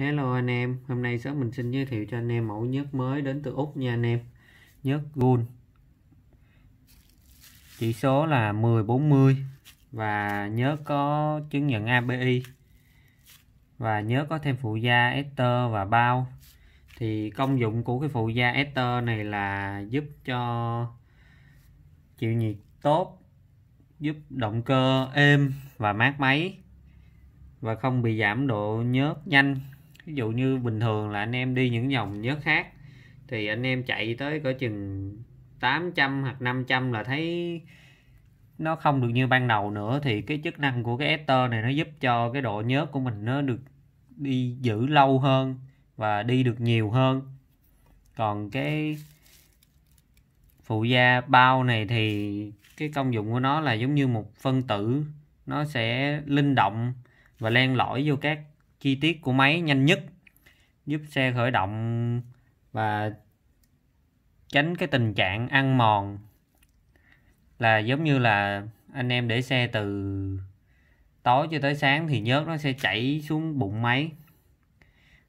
Hello anh em, hôm nay shop mình xin giới thiệu cho anh em mẫu nhớt mới đến từ Úc nha anh em Nhớt Gold Chỉ số là 1040 Và nhớt có chứng nhận API Và nhớt có thêm phụ gia ester và bao Thì công dụng của cái phụ gia ester này là giúp cho chịu nhiệt tốt Giúp động cơ êm và mát máy và không bị giảm độ nhớt nhanh ví dụ như bình thường là anh em đi những dòng nhớt khác thì anh em chạy tới cỡ chừng 800 hoặc 500 là thấy nó không được như ban đầu nữa thì cái chức năng của cái ester này nó giúp cho cái độ nhớt của mình nó được đi giữ lâu hơn và đi được nhiều hơn còn cái phụ gia bao này thì cái công dụng của nó là giống như một phân tử nó sẽ linh động và len lỏi vô các chi tiết của máy nhanh nhất giúp xe khởi động và tránh cái tình trạng ăn mòn là giống như là anh em để xe từ tối cho tới sáng thì nhớt nó sẽ chảy xuống bụng máy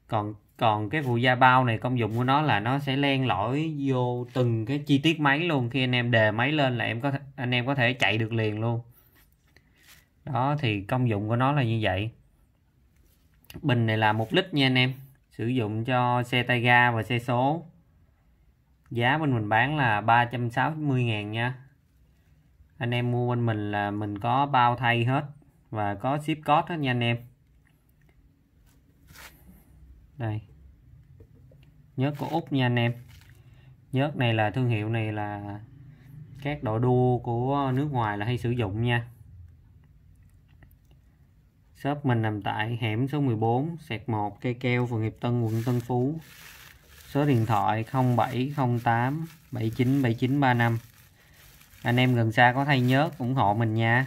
còn còn cái phụ gia bao này công dụng của nó là nó sẽ len lỏi vô từng cái chi tiết máy luôn khi anh em đề máy lên là em có anh em có thể chạy được liền luôn đó thì công dụng của nó là như vậy bình này là một lít nha anh em sử dụng cho xe tay ga và xe số giá bên mình bán là 360 ngàn nha anh em mua bên mình là mình có bao thay hết và có ship code hết nha anh em đây nhớ của Úc nha anh em nhớt này là thương hiệu này là các đội đua của nước ngoài là hay sử dụng nha Shop mình nằm tại hẻm số 14, sẹt 1, cây keo, phường Hiệp Tân, quận Tân Phú. Số điện thoại 0708 797935. Anh em gần xa có thay nhớt ủng hộ mình nha.